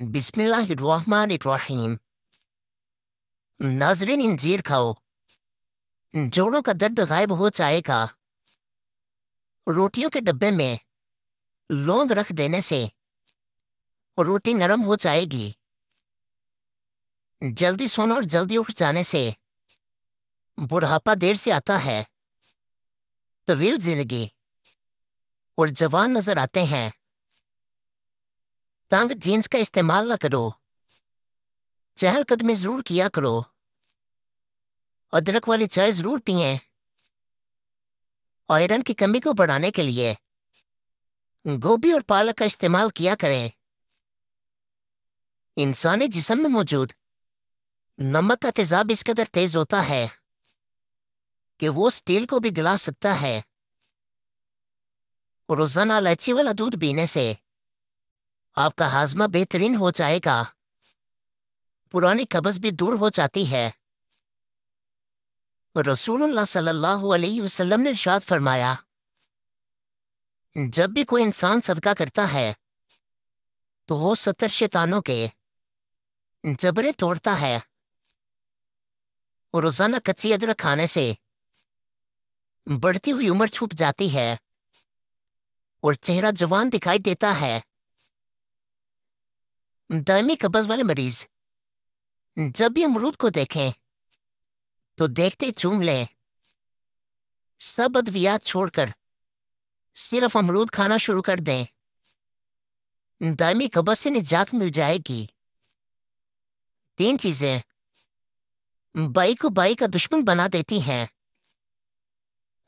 बिस्मिल्लाहिर्रहमानिर्रहीम नजरें इंजीर खाओ जोड़ों का दर्द गायब हो जाएगा रोटियों के डब्बे में लौंग रख देने से रोटी नरम हो जाएगी जल्दी सोना और जल्दी उठ जाने से बुढ़ापा देर से आता है तवील जिंदगी और जवान नजर आते हैं तंग जींस का इस्तेमाल ना करो चहलकदमी जरूर किया करो अदरक वाली चाय जरूर पिए आयरन की कमी को बढ़ाने के लिए गोभी और पालक का इस्तेमाल किया करें इंसानी जिसम में मौजूद नमक का तेजाब इस कदर तेज होता है कि वो स्टील को भी गला सकता है रोजाना इलायची वाला दूध पीने से आपका हाजमा बेहतरीन हो जाएगा पुरानी कब्ज भी दूर हो जाती है रसूलुल्लाह सल्लल्लाहु अलैहि वसल्लम ने इरशाद फरमाया जब भी कोई इंसान सदका करता है तो वो सत्तर शैतानों के जबरे तोड़ता है और रोजाना कच्ची अदरक खाने से बढ़ती हुई उम्र छुप जाती है और चेहरा जवान दिखाई देता है दायमी कब्ज वाले मरीज जब भी अमरूद को देखें तो देखते चूम लें सब अद्वियात छोड़कर सिर्फ अमरूद खाना शुरू कर दें दायमी कब्ज से निजात मिल जाएगी तीन चीजें बाई को बाई का दुश्मन बना देती हैं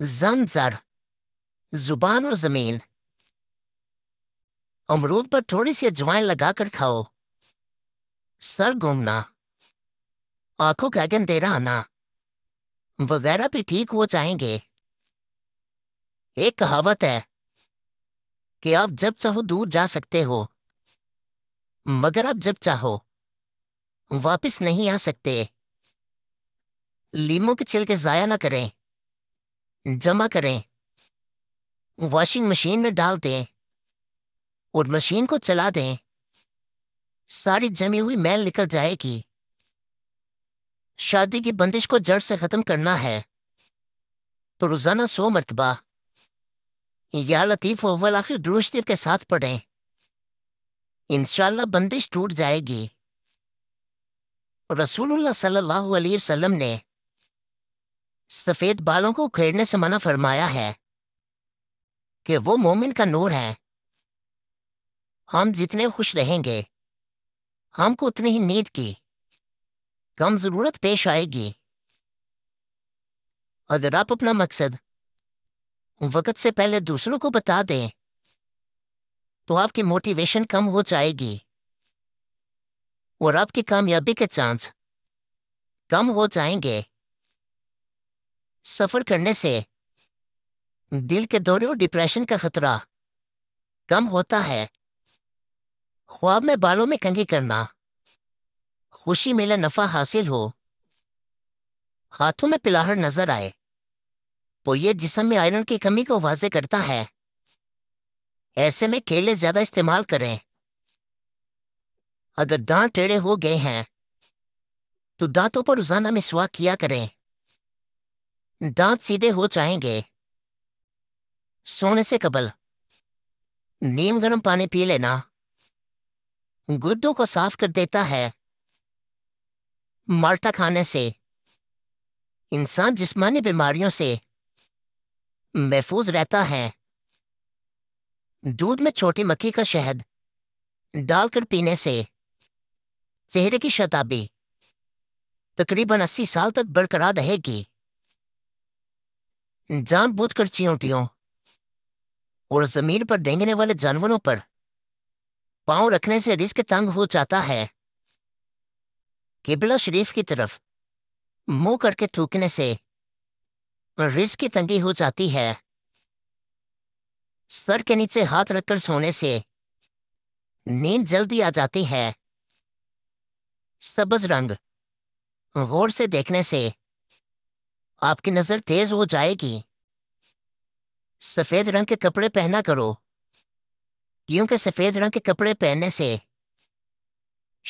जंजर जुबान और जमीन अमरूद पर थोड़ी सी अजवाइन लगाकर खाओ सर घूमना आंखों का गन दे आना वगैरह भी ठीक हो जाएंगे एक कहावत है कि आप जब चाहो दूर जा सकते हो मगर आप जब चाहो वापस नहीं आ सकते लीमो के छिलके जाया ना करें जमा करें वॉशिंग मशीन में डाल दें और मशीन को चला दें सारी जमी हुई मैल निकल जाएगी शादी की बंदिश को जड़ से खत्म करना है तो रोजाना सो मरतबा या लतीफ अव्वल आखिर दुरुशतीफ के साथ पढ़ें इनशाला बंदिश टूट जाएगी रसूलुल्लाह सल्लल्लाहु अलैहि वसल्लम ने सफेद बालों को खेड़ने से मना फरमाया है कि वो मोमिन का नूर है हम जितने खुश रहेंगे हमको उतनी ही नींद की कम जरूरत पेश आएगी अगर आप अपना मकसद वक्त से पहले दूसरों को बता दें तो आपकी मोटिवेशन कम हो जाएगी और आपकी कामयाबी के चांस कम हो जाएंगे सफर करने से दिल के दौरे और डिप्रेशन का खतरा कम होता है ख्वाब में बालों में कंघी करना खुशी मेला नफा हासिल हो हाथों में पिलाहड़ नजर आए तो ये जिसम में आयरन की कमी को वाजे करता है ऐसे में केले ज्यादा इस्तेमाल करें अगर दांत टेढ़े हो गए हैं तो दांतों पर रोजाना स्वा किया करें दांत सीधे हो जाएंगे सोने से कबल नीम गर्म पानी पी लेना गुर्दों को साफ कर देता है माल्टा खाने से इंसान जिस्मानी बीमारियों से महफूज रहता है दूध में छोटी मक्खी का शहद डालकर पीने से चेहरे की शताबी तकरीबन अस्सी साल तक बरकरार रहेगी जान कर चियोटियों और जमीन पर डेंगने वाले जानवरों पर पांव रखने से रिस्क तंग हो जाता है किबला शरीफ की तरफ मुंह करके थूकने से रिस्क की तंगी हो जाती है सर के नीचे हाथ रखकर सोने से नींद जल्दी आ जाती है सबज रंग गौर से देखने से आपकी नजर तेज हो जाएगी सफेद रंग के कपड़े पहना करो क्योंकि सफ़ेद रंग के कपड़े पहनने से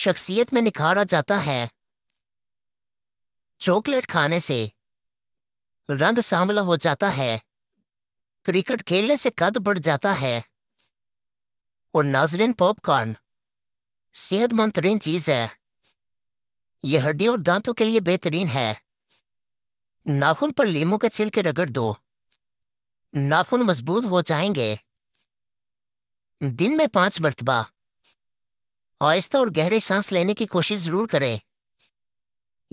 शख्सियत में निखार आ जाता है चॉकलेट खाने से रंग सांवला हो जाता है क्रिकेट खेलने से कद बढ़ जाता है और नाजरीन पॉपकॉर्न सेहतमंद तरीन चीज़ है यह हड्डियों और दांतों के लिए बेहतरीन है नाखून पर लीमू के छिलके रगड़ दो नाखून मजबूत हो जाएंगे दिन में पांच मरतबा आहिस्ता और गहरे सांस लेने की कोशिश जरूर करें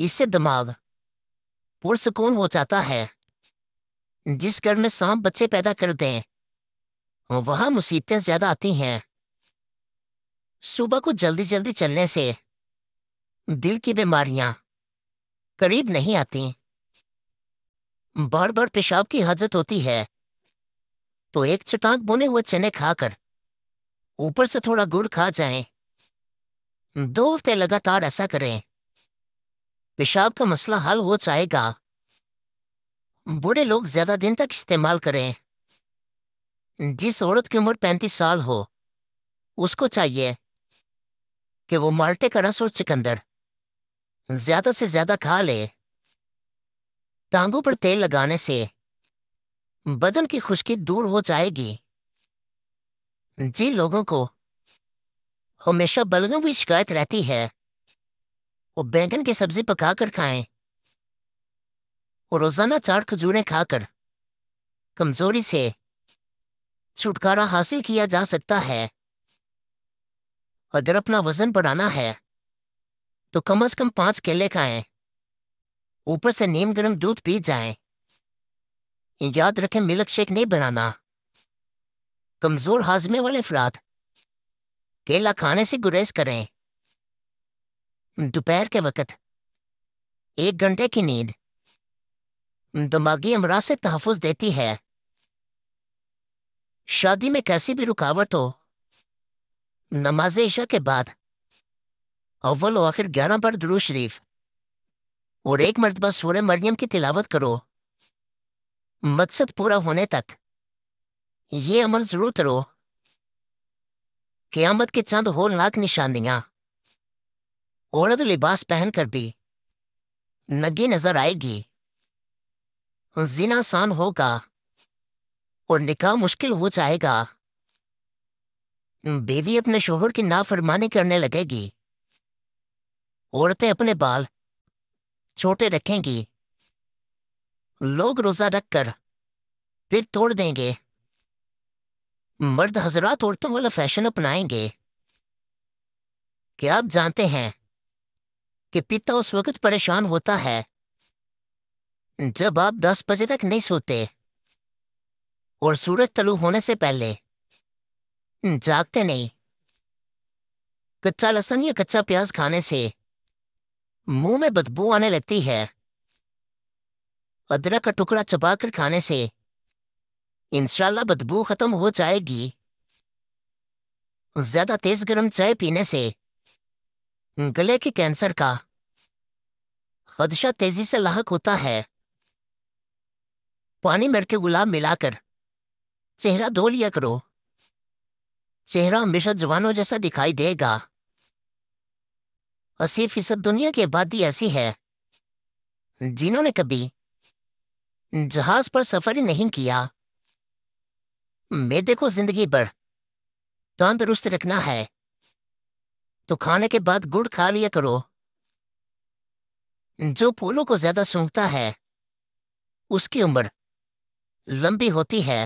इससे दिमाग पुरसकून हो जाता है जिस घर में सांप बच्चे पैदा कर दें वहां मुसीबतें ज्यादा आती हैं सुबह को जल्दी जल्दी चलने से दिल की बीमारियां करीब नहीं आती बार बार पेशाब की हाजत होती है तो एक चटाक बुने हुए चने खाकर ऊपर से थोड़ा गुड़ खा जाएं। दो हफ्ते लगातार ऐसा करें पेशाब का मसला हल हो जाएगा बूढ़े लोग ज्यादा दिन तक इस्तेमाल करें जिस औरत की उम्र पैंतीस साल हो उसको चाहिए कि वो माल्टे का रस और चिकंदर ज्यादा से ज्यादा खा ले टांगों पर तेल लगाने से बदन की खुश्की दूर हो जाएगी जिन लोगों को हमेशा बलगम की शिकायत रहती है वो बैंगन की सब्जी पकाकर खाएं और रोजाना चार खजूरें खाकर कमजोरी से छुटकारा हासिल किया जा सकता है अगर अपना वजन बढ़ाना है तो कम से कम पांच केले खाएं ऊपर से नीम गर्म दूध पी जाएं याद रखें मिल्क शेक नहीं बनाना कमजोर हाजमे वाले अफराद केला खाने से गुरेज करें दोपहर के वक्त एक घंटे की नींद दिमागी अमराज से तहफुज देती है शादी में कैसी भी रुकावट हो नमाज ईशा के बाद अव्वल और आखिर ग्यारह बार दरू शरीफ और एक मरतबा सूर्य मरियम की तिलावत करो मकसद पूरा होने तक ये अमल जरूर करो क्यामत के चंद होलनाक निशानियां औरत लिबास पहनकर भी नगी नजर आएगी जीना आसान होगा और निकाह मुश्किल हो जाएगा बेबी अपने शोहर की नाफरमानी करने लगेगी औरतें अपने बाल छोटे रखेंगी लोग रोजा रखकर फिर तोड़ देंगे मर्द हजरात औरतों वाला फैशन अपनाएंगे क्या आप जानते हैं कि पिता उस वक्त परेशान होता है जब आप दस बजे तक नहीं सोते और सूरज तलु होने से पहले जागते नहीं कच्चा लहसन या कच्चा प्याज खाने से मुंह में बदबू आने लगती है अदरक का टुकड़ा चबाकर खाने से इंशाला बदबू खत्म हो जाएगी ज्यादा तेज गर्म चाय पीने से गले के कैंसर का खदशा तेजी से लाक होता है पानी मर के गुलाब मिलाकर चेहरा धो लिया करो चेहरा हमेशा जवानों जैसा दिखाई देगा अस्सी फीसद दुनिया की आबादी ऐसी है जिन्होंने कभी जहाज पर सफर ही नहीं किया मेदे को जिंदगी भर तंदुरुस्त रखना है तो खाने के बाद गुड़ खा लिया करो जो फूलों को ज्यादा सूंघता है उसकी उम्र लंबी होती है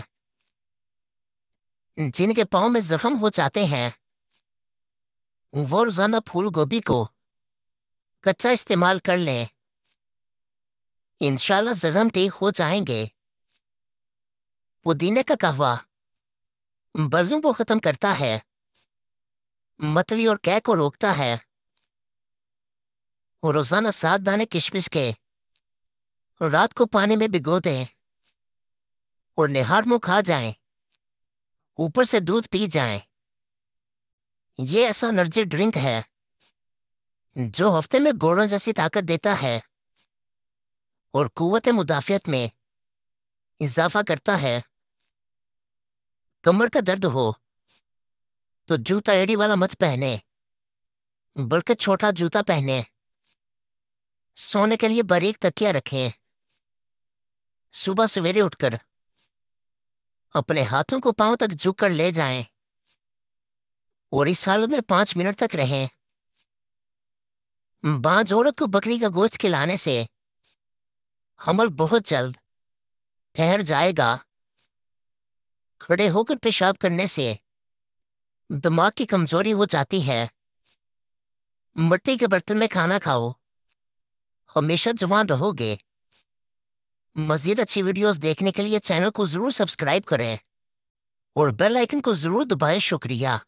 जिनके पाँव में जख्म हो जाते हैं वो रोजाना फूल गोभी को कच्चा इस्तेमाल कर लें इंशाल्लाह जख्म ठीक हो जाएंगे पुदीने का कहवा वजनों को ख़त्म करता है मतली और कै को रोकता है और रोज़ाना सात दाने किशमिश के रात को पानी में भिगो दें और निहार मुँह खा जाएं, ऊपर से दूध पी जाएं। ये ऐसा एनर्जी ड्रिंक है जो हफ्ते में घोड़ों जैसी ताकत देता है और कुत मुदाफियत में इजाफा करता है कमर तो का दर्द हो तो जूता एड़ी वाला मत पहने बल्कि छोटा जूता पहने सोने के लिए बारीक तकिया रखें सुबह सवेरे उठकर अपने हाथों को पांव तक झुक कर ले जाएं और इस हालत में पांच मिनट तक रहें बाज औरत को बकरी का गोश्त खिलाने से हमल बहुत जल्द ठहर जाएगा खड़े होकर पेशाब करने से दिमाग की कमजोरी हो जाती है मिट्टी के बर्तन में खाना खाओ हमेशा जवान रहोगे मजीद अच्छी वीडियोस देखने के लिए चैनल को जरूर सब्सक्राइब करें और बेल आइकन को जरूर दबाएं शुक्रिया